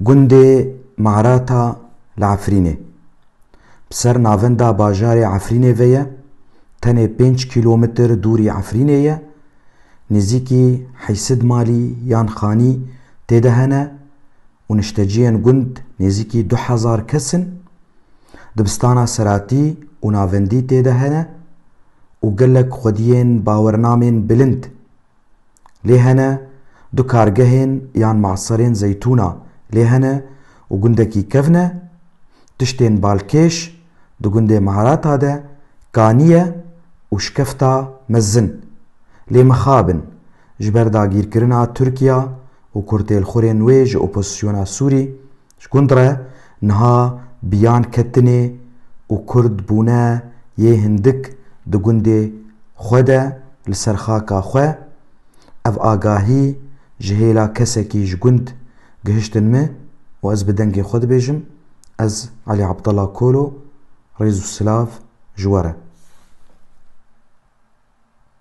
gundê Marata li Efrînê bi ser navenda bajarê Efrînê ve ye tenê pênc kîlometr dûrî Efrînê ye nêzîkî heysid malî yan xanî tê de hene û nişteciyên gund nêzîkî du hezar kes in dibistana seratî û navendî tê de hene û gelek xwediyên bawernamên bilind lê hene du kargehên yan maserên zeytûna لێ هەنە و گوندەکی کەفنە تشتێن بالکێش دو گوندێ مەهاراتادە کانیە و شکفتا مەزن لێ مەخابن ji ber dagîrkirina Tirkiya û kurtêlxurên wê ji opozisyona Sûrî ji gundre niha biyan ketinê û Kurd bûne yê hindik di gundê xwe de li ser xaka xwe ev agahî ji hêla kesekî ji gund گهشتن مه و از بدنگی خود بیجم از علي عبدالله كولو رئيس السلاف سلاف جواره